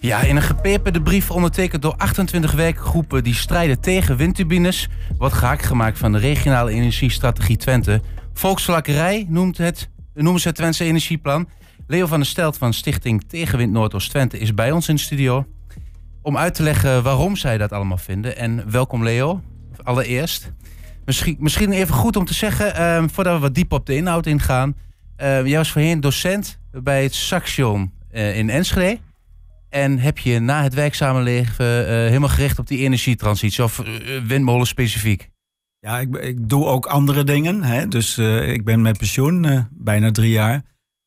Ja, in een gepeperde brief ondertekend door 28 werkgroepen die strijden tegen windturbines, wordt gehakt gemaakt van de regionale energiestrategie Twente. Volkslakkerij noemt het, noemen ze het Twentse Energieplan. Leo van der Stelt van Stichting Tegenwind Noordoost Twente is bij ons in de studio om uit te leggen waarom zij dat allemaal vinden. En welkom Leo, allereerst. Misschien, misschien even goed om te zeggen, ehm, voordat we wat diep op de inhoud ingaan. Ehm, jij was voorheen docent bij het Saxion eh, in Enschede. En heb je na het werkzame leven eh, helemaal gericht op die energietransitie of eh, eh, windmolen specifiek? Ja, ik, ik, doe ook andere dingen. Hè. Dus ik ben met pensioen bijna drie jaar.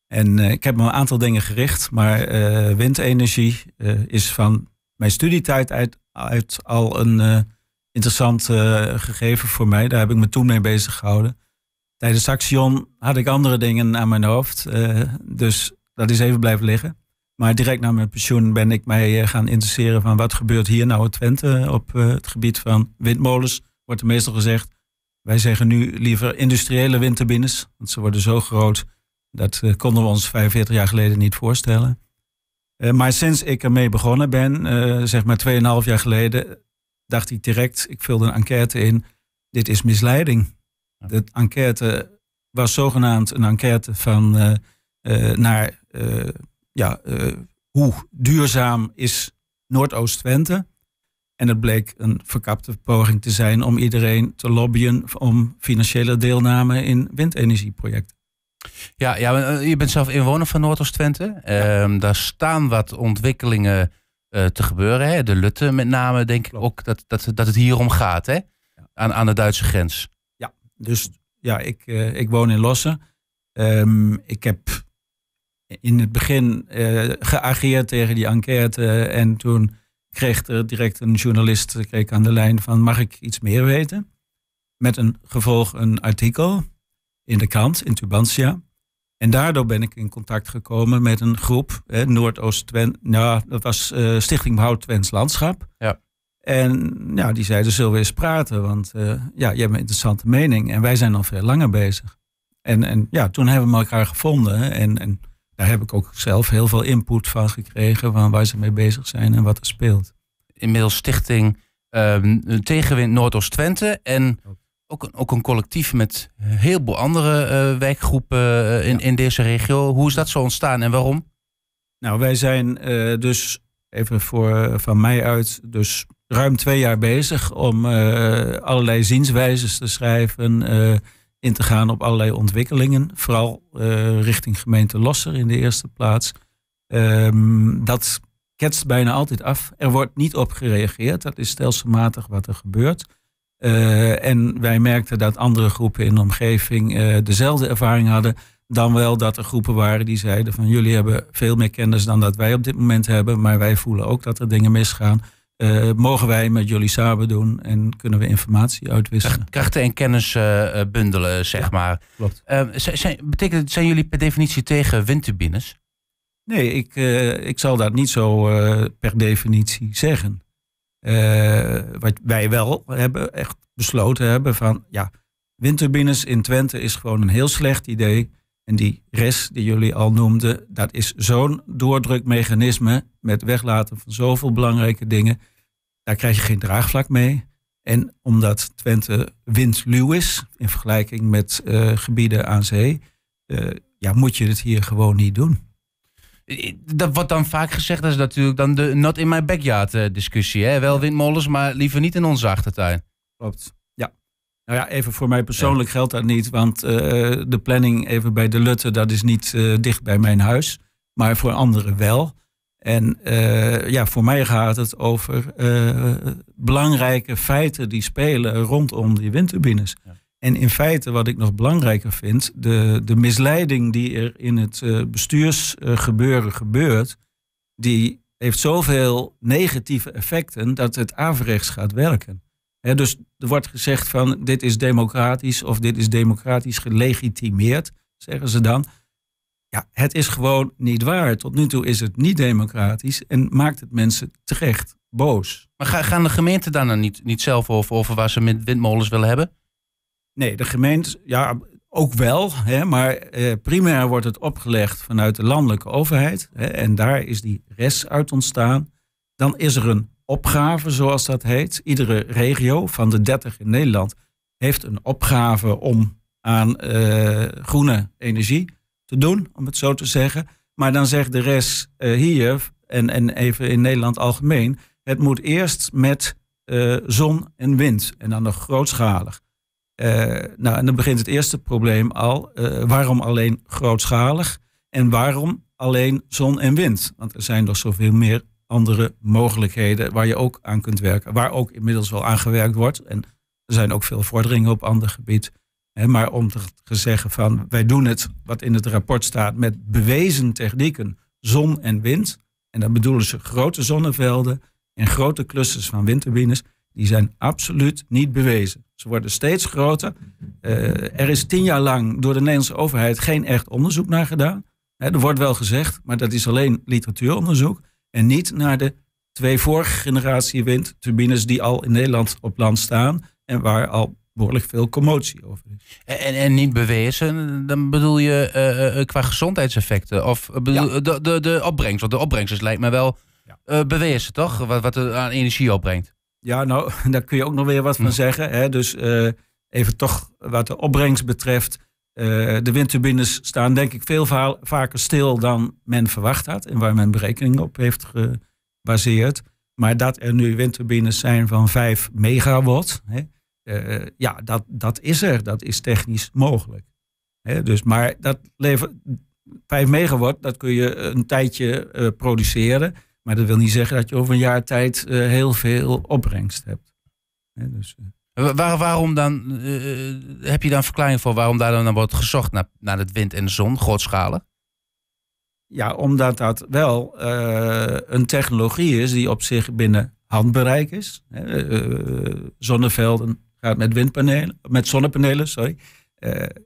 En ik heb me een aantal dingen gericht. Maar windenergie is van mijn studietijd uit, uit al een interessant gegeven voor mij. Daar heb ik me toen mee bezig gehouden. Tijdens Axion had ik andere dingen aan mijn hoofd. dus dat is even blijven liggen. Maar direct na mijn pensioen ben ik mij eh, gaan interesseren van wat gebeurt hier nou in Twente eh, op eh, het gebied van windmolens. Wordt er meestal gezegd, wij zeggen nu liever industriële windturbines, want ze worden zo groot. Dat konden we ons 45 jaar geleden niet voorstellen. maar sinds ik ermee begonnen ben, zeg maar 2,5 jaar geleden, dacht ik direct, ik vulde een enquête in, dit is misleiding. De enquête was zogenaamd een enquête van, naar ja, eh, hoe duurzaam is Noordoost-Twente? En het bleek een verkapte poging te zijn om iedereen te lobbyen om financiële deelname in windenergieprojecten. Ja, ja, eh, je bent zelf inwoner van Noordoost-Twente. Ehm, daar staan wat ontwikkelingen eh, te gebeuren. Hè? De Lutte met name, denk ik ook, dat, dat, dat het hier om gaat. Hè? Aan, aan de Duitse grens. Ja, dus ja, ik, ik woon in Lossen. Ehm, ik heb in het begin uh, geageerd tegen die enquête. En toen kreeg er direct een journalist kreeg aan de lijn van mag ik iets meer weten? Met een gevolg een artikel in de krant in Tubantia. En daardoor ben ik in contact gekomen met een groep, eh, Noordoost twent nou, dat was eh, Stichting Behoud Twents Landschap. Ja. En ja, nou, die zeiden, zullen we eens praten, want eh, ja, je hebt een interessante mening en wij zijn al veel langer bezig. En, en ja, toen hebben we elkaar gevonden en, en daar heb ik ook zelf heel veel input van gekregen van waar ze mee bezig zijn en wat er speelt. Inmiddels stichting ehm, Tegenwind Noordoost-Twente en ook, ook een collectief met een heleboel andere eh, wijkgroepen eh, in, in deze regio. Hoe is dat zo ontstaan en waarom? Nou, wij zijn eh, dus even voor, van mij uit, dus ruim twee jaar bezig om allerlei zienswijzes te schrijven in te gaan op allerlei ontwikkelingen. Vooral eh, richting gemeente Losser in de eerste plaats. Ehm, dat ketst bijna altijd af. Er wordt niet op gereageerd. Dat is stelselmatig wat er gebeurt. Eh, en wij merkten dat andere groepen in de omgeving eh, dezelfde ervaring hadden. Dan wel dat er groepen waren die zeiden van jullie hebben veel meer kennis dan dat wij op dit moment hebben. Maar wij voelen ook dat er dingen misgaan. Eh, mogen wij met jullie samen doen en kunnen we informatie uitwisselen. Krachten en kennis bundelen, eh, zeg maar. Klopt. Eh, zijn, betekent, zijn jullie per definitie tegen windturbines? Nee, ik, ik zal dat niet zo per definitie zeggen. wat wij wel hebben, echt besloten hebben van ja, windturbines in Twente is gewoon een heel slecht idee. En die RES die jullie al noemden, dat is zo'n doordrukmechanisme met weglaten van zoveel belangrijke dingen. Daar krijg je geen draagvlak mee. En omdat Twente windluw is in vergelijking met eh, gebieden aan zee, eh, ja, moet je het hier gewoon niet doen. Dat wordt dan vaak gezegd, is natuurlijk dan de not in my backyard eh, discussie. Hè? Wel windmolens, maar liever niet in onze achtertuin. Klopt. Nou ja, even voor mij persoonlijk geldt dat niet. Want eh, de planning even bij de Lutte, dat is niet eh, dicht bij mijn huis. Maar voor anderen wel. En eh, ja, voor mij gaat het over belangrijke feiten die spelen rondom die windturbines. En in feite, wat ik nog belangrijker vind, de, de misleiding die er in het bestuursgebeuren gebeurt, die heeft zoveel negatieve effecten dat het averechts gaat werken dus er wordt gezegd van dit is democratisch of dit is democratisch gelegitimeerd, zeggen ze dan. Ja, het is gewoon niet waar. Tot nu toe is het niet democratisch en maakt het mensen terecht boos. Maar gaan de gemeenten daar dan nou niet, niet zelf over, over waar ze windmolens willen hebben? Nee, de gemeente, ja, ook wel. Hè, maar eh, primair wordt het opgelegd vanuit de landelijke overheid. Hè, en daar is die rest uit ontstaan. Dan is er een opgave, zoals dat heet. Iedere regio van de 30 in Nederland heeft een opgave om aan eh, groene energie te doen, om het zo te zeggen. Maar dan zegt de rest eh, hier, en, en even in Nederland algemeen, het moet eerst met eh, zon en wind en dan nog grootschalig. nou, en dan begint het eerste probleem al. waarom alleen grootschalig? En waarom alleen zon en wind? Want er zijn nog zoveel meer andere mogelijkheden waar je ook aan kunt werken. Waar ook inmiddels wel aan gewerkt wordt. En er zijn ook veel vorderingen op ander gebied. maar om te zeggen van wij doen het wat in het rapport staat met bewezen technieken zon en wind. En dan bedoelen ze grote zonnevelden en grote clusters van windturbines. Die zijn absoluut niet bewezen. Ze worden steeds groter. Eh, er is tien jaar lang door de Nederlandse overheid geen echt onderzoek naar gedaan. He, er wordt wel gezegd, maar dat is alleen literatuuronderzoek. En niet naar de twee vorige generatie windturbines die al in Nederland op land staan en waar al behoorlijk veel commotie over is. En, en niet bewezen, dan bedoel je eh, eh, eh, qua gezondheidseffecten of bedoel, de, de, de opbrengst. Want de opbrengst is lijkt me wel bewezen, toch? Wat, wat er aan energie opbrengt. Ja, nou, daar kun je ook nog weer wat van hm. zeggen. Hè? Dus even toch wat de opbrengst betreft. Eh, de windturbines staan denk ik veel vaker stil dan men verwacht had en waar men berekening op heeft gebaseerd. Maar dat er nu windturbines zijn van 5 megawatt, hè, eh, ja, dat, dat is er. Dat is technisch mogelijk. Hè, dus, maar dat levert 5 megawatt, dat kun je een tijdje eh, produceren. Maar dat wil niet zeggen dat je over een jaar tijd heel veel opbrengst hebt. Hè, dus, waarom dan, eh, eh, heb je daar een verklaring voor waarom daar dan wordt gezocht naar, naar het wind en de zon, grootschalig? Ja, omdat dat wel eh, een technologie is die op zich binnen handbereik is. Uh, zonnevelden gaat met windpanelen, met zonnepanelen, sorry.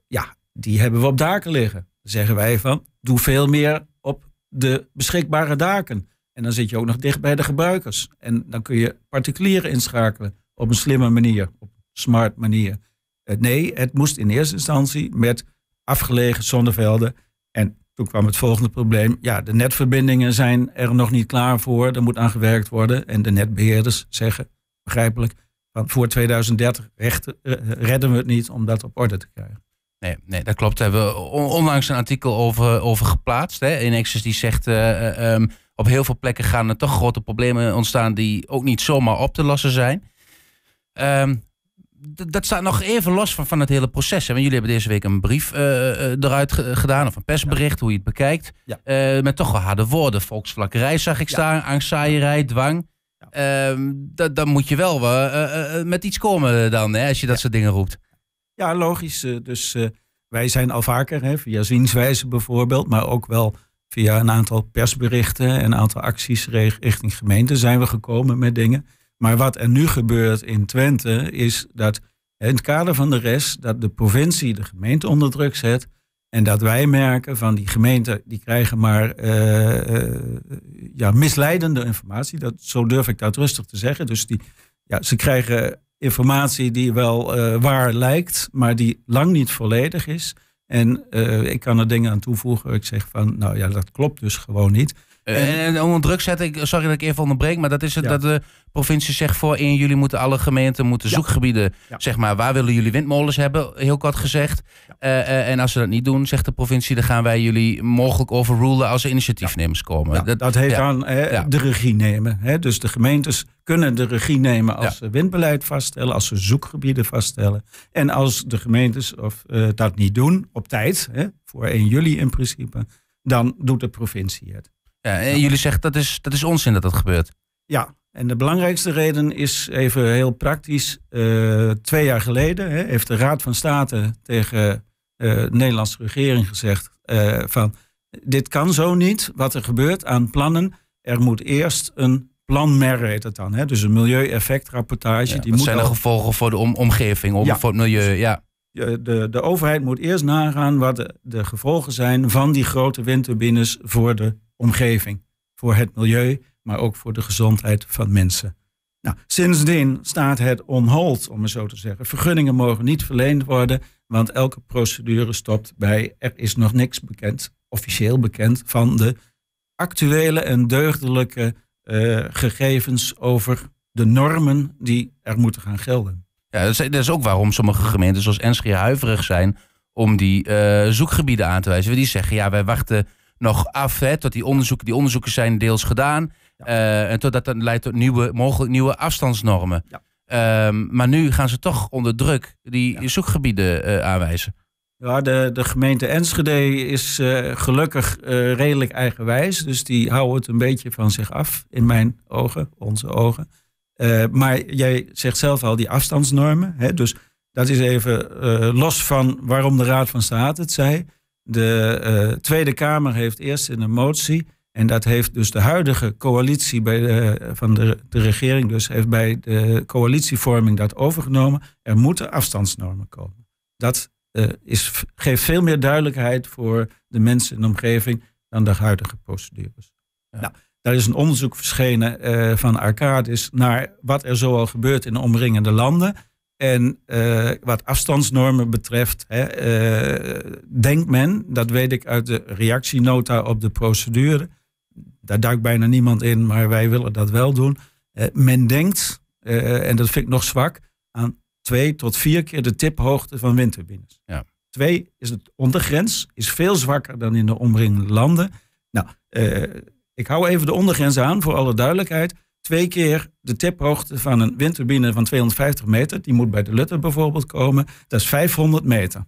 ja, die hebben we op daken liggen. Dan zeggen wij van, doe veel meer op de beschikbare daken. En dan zit je ook nog dicht bij de gebruikers. En dan kun je particulieren inschakelen op een slimme manier, op een smart manier. Eh, nee, het moest in eerste instantie met afgelegen zonnevelden. En toen kwam het volgende probleem. Ja, de netverbindingen zijn er nog niet klaar voor. Er moet aan gewerkt worden. En de netbeheerders zeggen, begrijpelijk, van voor 2030 eh, eh, redden we het niet om dat op orde te krijgen. Nee, nee, dat klopt. We hebben onlangs een artikel over, over geplaatst. Hè? die zegt, ehm, op heel veel plekken gaan er toch grote problemen ontstaan die ook niet zomaar op te lossen zijn. Ehm, dat staat nog even los van, van het hele proces. Hè? Want jullie hebben deze week een brief eh, eh, eruit gedaan, of een persbericht, hoe je het bekijkt. Eh, met toch wel harde woorden. Volksvlakkerij zag ik staan, angstzaaierij, dwang. Ehm, dan moet je wel met iets komen dan, hè, als je dat soort dingen roept. Ja, logisch. dus wij zijn al vaker, hè, via zienswijze bijvoorbeeld, maar ook wel via een aantal persberichten en een aantal acties richting gemeente, zijn we gekomen met dingen. Maar wat er nu gebeurt in Twente is dat in het kader van de rest, dat de provincie de gemeente onder druk zet. En dat wij merken van die gemeenten, die krijgen maar eh, eh, ja, misleidende informatie. Dat, zo durf ik dat rustig te zeggen. Dus die, ja, ze krijgen informatie die wel eh, waar lijkt, maar die lang niet volledig is. En ik kan er dingen aan toevoegen. Ik zeg van, nou ja, dat klopt dus gewoon niet. Eh, en, en onder druk zetten, ik, sorry dat ik even onderbreek, maar dat is het dat de provincie zegt voor 1 juli moeten alle gemeenten moeten zoekgebieden, zeg maar, waar willen jullie windmolens hebben, heel kort gezegd. Eh, eh, en als ze dat niet doen, zegt de provincie, dan gaan wij jullie mogelijk overrulen als er initiatiefnemers komen. Dat, dat, heeft aan de regie nemen. Dus de gemeentes kunnen de regie nemen als ze windbeleid vaststellen, als ze zoekgebieden vaststellen. En als de gemeentes of, dat niet doen, op tijd, voor 1 juli in principe, dan doet de provincie het. Ja, en eh, jullie zeggen dat is, dat is onzin dat dat gebeurt. Ja, en de belangrijkste reden is even heel praktisch. Eh, twee jaar geleden hè, heeft de Raad van State tegen uh, de Nederlandse regering gezegd van dit kan zo niet, wat er gebeurt aan plannen. Er moet eerst een planmer, heet het dan. Hè, dus een milieueffectrapportage. Ja, zijn de gevolgen voor de omgeving, of voor het milieu? Ja. De, de overheid moet eerst nagaan wat de, de gevolgen zijn van die grote windturbines voor de omgeving, voor het milieu, maar ook voor de gezondheid van mensen. Nou, sindsdien staat het onhold hold, om het zo te zeggen. Vergunningen mogen niet verleend worden, want elke procedure stopt bij er is nog niks bekend, officieel bekend, van de actuele en deugdelijke eh, gegevens over de normen die er moeten gaan gelden. Ja, dat is, ook waarom sommige gemeenten zoals Enschede huiverig zijn om die eh, zoekgebieden aan te wijzen. Die zeggen, ja, wij wachten nog af. Hè, tot die, onderzoeken, die onderzoeken zijn deels gedaan. Eh, en totdat dat leidt tot nieuwe, mogelijk nieuwe afstandsnormen. Ehm, maar nu gaan ze toch onder druk die zoekgebieden eh, aanwijzen. Ja, de, de gemeente Enschede is eh, gelukkig redelijk eigenwijs. Dus die houden het een beetje van zich af, in mijn ogen, onze ogen. maar jij zegt zelf al die afstandsnormen. Hè? Dus dat is even los van waarom de Raad van State het zei. De eh, Tweede Kamer heeft eerst in een motie, en dat heeft dus de huidige coalitie bij de, eh, van de, de regering, dus heeft bij de coalitievorming dat overgenomen. Er moeten afstandsnormen komen. Dat eh, is, geeft veel meer duidelijkheid voor de mensen in de omgeving dan de huidige procedures. Nou, daar is een onderzoek verschenen van Arcadis naar wat er zoal gebeurt in de omringende landen. En eh, wat afstandsnormen betreft, hè, eh, denkt men, dat weet ik uit de reactienota op de procedure, daar duikt bijna niemand in, maar wij willen dat wel doen. Eh, men denkt, en dat vind ik nog zwak, aan twee tot vier keer de tiphoogte van windturbines. Ja. Twee is het ondergrens, is veel zwakker dan in de omringende landen. Nou, ik hou even de ondergrens aan voor alle duidelijkheid twee keer de tiphoogte van een windturbine van 250 meter. Die moet bij de Lutte bijvoorbeeld komen. Dat is 500 meter.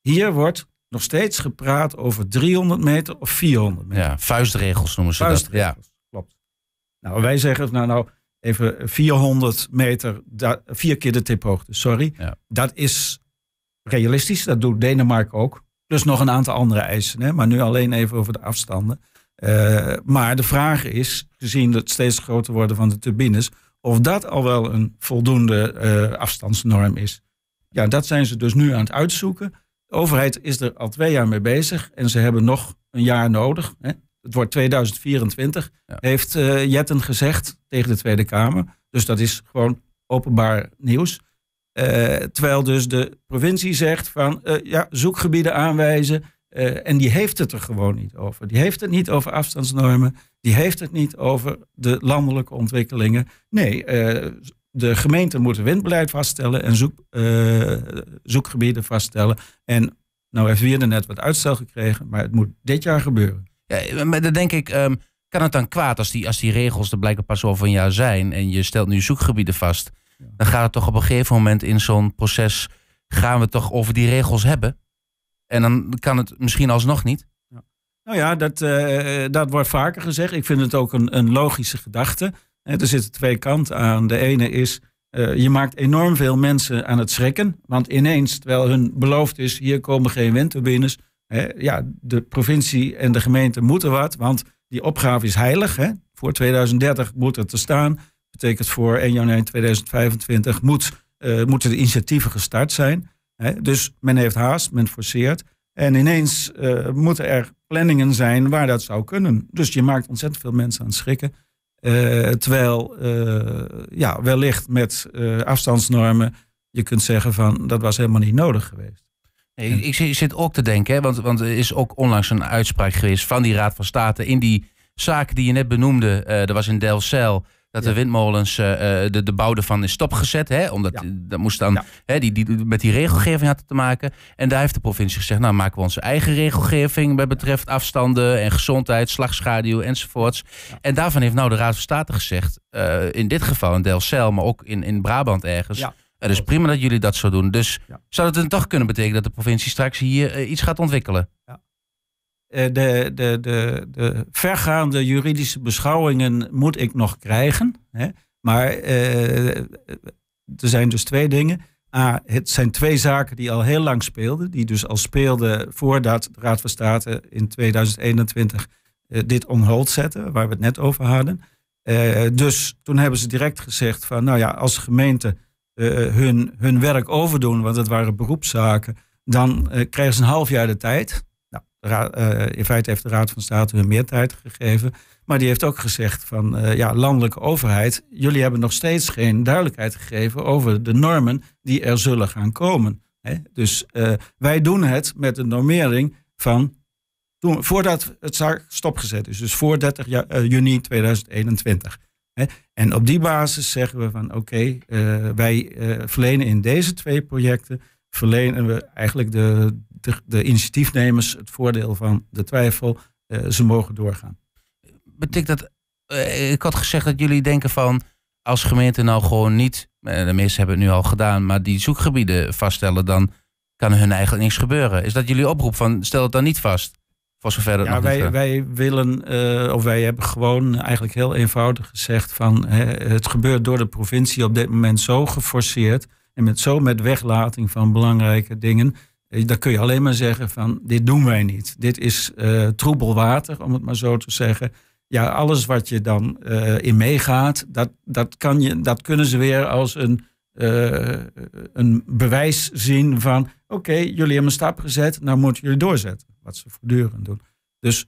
Hier wordt nog steeds gepraat over 300 meter of 400 meter. Ja, vuistregels noemen ze dat. Ja. Klopt. Nou, wij zeggen, nou, nou even 400 meter, vier keer de tiphoogte, sorry. Dat is realistisch, dat doet Denemarken ook. Dus nog een aantal andere eisen, hè? maar nu alleen even over de afstanden. Eh, maar de vraag is, gezien het steeds groter worden van de turbines, of dat al wel een voldoende eh, afstandsnorm is. Ja, dat zijn ze dus nu aan het uitzoeken. De overheid is er al twee jaar mee bezig en ze hebben nog een jaar nodig. Hè. Het wordt 2024, heeft eh, Jetten gezegd tegen de Tweede Kamer. Dus dat is gewoon openbaar nieuws. terwijl dus de provincie zegt van ja, zoekgebieden aanwijzen eh, en die heeft het er gewoon niet over. Die heeft het niet over afstandsnormen. Die heeft het niet over de landelijke ontwikkelingen. Nee, eh, de gemeente moet een windbeleid vaststellen en zoek, eh, zoekgebieden vaststellen. En nou heeft weer net wat uitstel gekregen, maar het moet dit jaar gebeuren. Ja, maar dan denk ik, ehm, kan het dan kwaad als die, als die regels er blijkbaar pas over een jaar zijn en je stelt nu zoekgebieden vast? Dan gaat het toch op een gegeven moment in zo'n proces, gaan we toch over die regels hebben? En dan kan het misschien alsnog niet. Ja. Nou ja, dat, eh, eh, dat wordt vaker gezegd. Ik vind het ook een, een logische gedachte. er zitten twee kanten aan. De ene is, uh, je maakt enorm veel mensen aan het schrikken. Want ineens, terwijl hun beloofd is, hier komen geen windturbines. Hè, ja, de provincie en de gemeente moeten wat. Want die opgave is heilig. Hè. Voor 2030 moet het er staan. Betekent voor 1 januari 2025 moet, moeten de initiatieven gestart zijn dus men heeft haast, men forceert. En ineens eh, moeten er planningen zijn waar dat zou kunnen. Dus je maakt ontzettend veel mensen aan het schrikken. Eh, terwijl eh, ja, wellicht met afstandsnormen je kunt zeggen van dat was helemaal niet nodig geweest. ik, ik, zit ook te denken, hè, want, want er is ook onlangs een uitspraak geweest van die Raad van State in die zaak die je net benoemde. dat was in Delcel. Dat de windmolens, eh, eh, de, de bouw ervan is stopgezet. Hè? Omdat dat moest dan, hè, die, die, met die regelgeving had te maken. En daar heeft de provincie gezegd, nou maken we onze eigen regelgeving. Wat betreft afstanden en gezondheid, slagschaduw enzovoorts. En daarvan heeft nou de Raad van State gezegd, eh, in dit geval in Delcel, maar ook in, in Brabant ergens. Ja. Het is prima dat jullie dat zo doen. Dus zou het dan toch kunnen betekenen dat de provincie straks hier iets gaat ontwikkelen? Ja. Eh, de, de, de, de vergaande juridische beschouwingen moet ik nog krijgen. Hè? Maar eh, er zijn dus twee dingen. A, het zijn twee zaken die al heel lang speelden. Die dus al speelden voordat de Raad van State in 2021 eh, dit onhold zette, waar we het net over hadden. dus toen hebben ze direct gezegd van, nou ja, als gemeenten hun, hun werk overdoen, want het waren beroepszaken, dan krijgen ze een half jaar de tijd. Eh, in feite heeft de Raad van State hun meer tijd gegeven. Maar die heeft ook gezegd van, eh, ja, landelijke overheid, jullie hebben nog steeds geen duidelijkheid gegeven over de normen die er zullen gaan komen. Hè? Dus eh, wij doen het met een normering van voordat het zaak stopgezet is, dus voor 30 juni 2021. Hè? En op die basis zeggen we van oké, wij verlenen in deze twee projecten, verlenen we eigenlijk de de, de initiatiefnemers het voordeel van de twijfel. Eh, ze mogen doorgaan. Betekent dat eh, ik had gezegd dat jullie denken van als gemeenten nou gewoon niet, eh, de meesten hebben het nu al gedaan, maar die zoekgebieden vaststellen, dan kan hun eigenlijk niks gebeuren. Is dat jullie oproep van stel het dan niet vast? Voor zover dat ja, wij, wij willen, uh, of wij hebben gewoon eigenlijk heel eenvoudig gezegd van hè, het gebeurt door de provincie op dit moment zo geforceerd en met zo met weglating van belangrijke dingen dan kun je alleen maar zeggen van dit doen wij niet. Dit is uh, troebel water, om het maar zo te zeggen. Ja, alles wat je dan eh, in meegaat, dat, dat, kan je, dat kunnen ze weer als een, eh, een bewijs zien van oké, jullie hebben een stap gezet, nou moeten jullie doorzetten. Wat ze voortdurend doen. Dus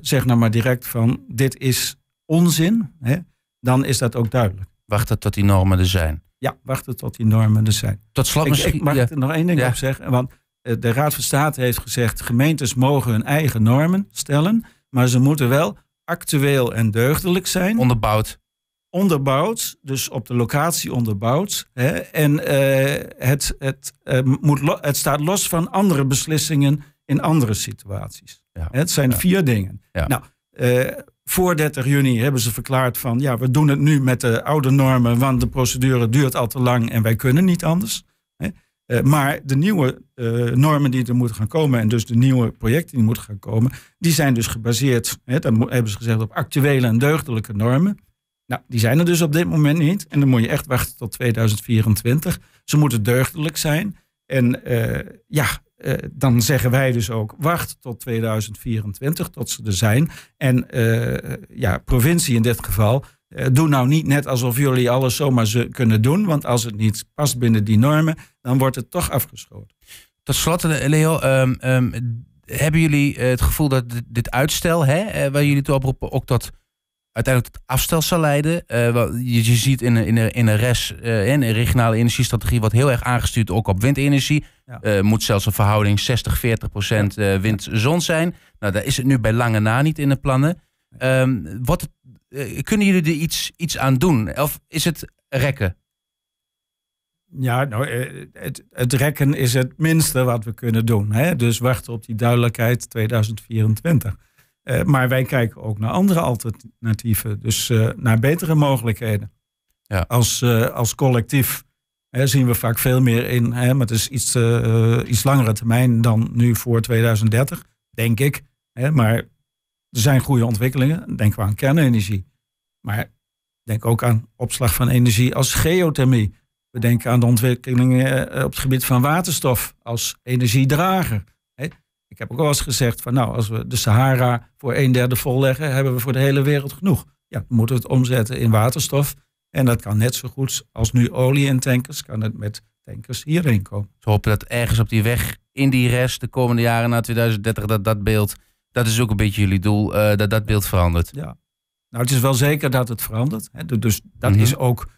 zeg nou maar direct van dit is onzin, hè? dan is dat ook duidelijk. Wachten tot die normen er zijn. Ja, wachten tot die normen er zijn. Tot slot misschien. Ik, mag er nog één ding op zeggen? Want eh, de Raad van State heeft gezegd: gemeentes mogen hun eigen normen stellen, maar ze moeten wel actueel en deugdelijk zijn. Onderbouwd. Onderbouwd, dus op de locatie onderbouwd. Hè? En eh, het, het, eh, moet het staat los van andere beslissingen in andere situaties. Ja. Het zijn vier dingen. Nou, voor 30 juni hebben ze verklaard van ja, we doen het nu met de oude normen, want de procedure duurt al te lang en wij kunnen niet anders. Hè? Eh, maar de nieuwe eh, normen die er moeten gaan komen en dus de nieuwe projecten die moeten gaan komen, die zijn dus gebaseerd, hè, hebben ze gezegd, op actuele en deugdelijke normen. Nou, die zijn er dus op dit moment niet. En dan moet je echt wachten tot 2024. Ze moeten deugdelijk zijn. En eh, ja, eh, dan zeggen wij dus ook, wacht tot 2024, tot ze er zijn. En eh, ja, provincie in dit geval, uh, doe nou niet net alsof jullie alles zomaar ze kunnen doen. Want als het niet past binnen die normen, dan wordt het toch afgeschoten. Tot slot, Leo, ehm, ehm, hebben jullie het gevoel dat dit uitstel, hè, waar jullie toe oproepen, ook tot uiteindelijk tot afstel zal leiden. Eh, je, ziet in, in, in een RES, uh, in een regionale energiestrategie, wat heel erg aangestuurd ook op windenergie. Ja. Eh, moet zelfs een verhouding 60-40% procent wind-zon zijn. Nou, daar is het nu bij lange na niet in de plannen. Um, wat, kunnen jullie er iets, iets aan doen? Of is het rekken? Ja, nou, het, het rekken is het minste wat we kunnen doen. Hè? Dus wachten op die duidelijkheid 2024. Eh, maar wij kijken ook naar andere alternatieven, dus eh, naar betere mogelijkheden. Ja. Als, eh, als collectief hè, zien we vaak veel meer in, hè, maar het is iets, iets langere termijn dan nu voor 2030, denk ik. Hè, maar er zijn goede ontwikkelingen. we aan kernenergie. Maar denk ook aan opslag van energie als geothermie. We denken aan de ontwikkelingen op het gebied van waterstof als energiedrager. Ik heb ook al eens gezegd van nou, als we de Sahara voor een derde volleggen, hebben we voor de hele wereld genoeg. Ja, moeten we het omzetten in waterstof. En dat kan net zo goed als nu olie in tankers, kan het met tankers hierheen komen. Ze hopen dat ergens op die weg in die rest de komende jaren na 2030 dat dat beeld, dat is ook een beetje jullie doel, eh, dat dat beeld verandert. Ja, nou, het is wel zeker dat het verandert. Hè. Dus, dus dat mhm. is ook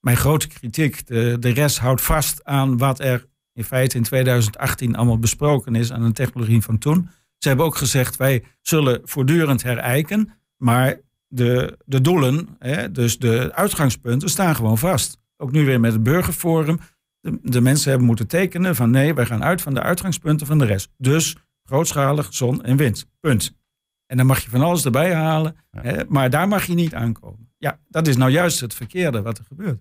mijn grote kritiek. De, de rest houdt vast aan wat er in feite in 2018 allemaal besproken is aan de technologie van toen. Ze hebben ook gezegd, wij zullen voortdurend herijken, maar de, de doelen, hè, dus de uitgangspunten, staan gewoon vast. Ook nu weer met het burgerforum. De, de, mensen hebben moeten tekenen van nee, wij gaan uit van de uitgangspunten van de rest. Dus grootschalig zon en wind. Punt. En dan mag je van alles erbij halen, hè, maar daar mag je niet aankomen. Ja, dat is nou juist het verkeerde wat er gebeurt.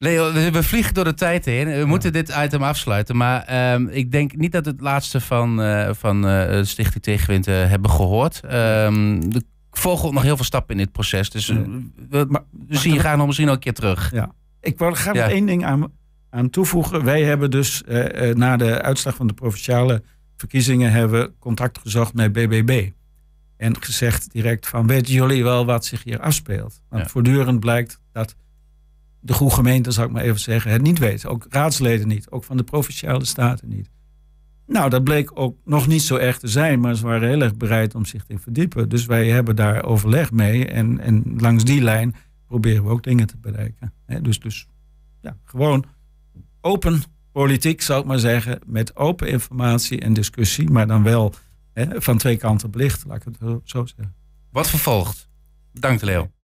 Leo, we vliegen door de tijd heen. We moeten dit item afsluiten. Maar ehm, ik denk niet dat het laatste van, uh, van eh, Stichting Tegenwind eh, hebben gehoord. Um, er volgt nog heel veel stappen in dit proces. Dus we, gaan zien je graag nog misschien ook een keer terug. Ja. Ik wil graag nog één ding aan, aan toevoegen. Wij hebben dus na de uitslag van de provinciale verkiezingen... hebben contact gezocht met BBB. En gezegd direct van, weten jullie wel wat zich hier afspeelt? Want voortdurend blijkt dat de goede gemeente, zou ik maar even zeggen, het niet weten, Ook raadsleden niet, ook van de provinciale staten niet. Nou, dat bleek ook nog niet zo erg te zijn, maar ze waren heel erg bereid om zich te verdiepen. Dus wij hebben daar overleg mee en, en langs die lijn proberen we ook dingen te bereiken. dus, dus ja, gewoon open politiek, zou ik maar zeggen, met open informatie en discussie, maar dan wel van twee kanten belicht, laat ik het zo zeggen. Wat vervolgt? Dank, Leo.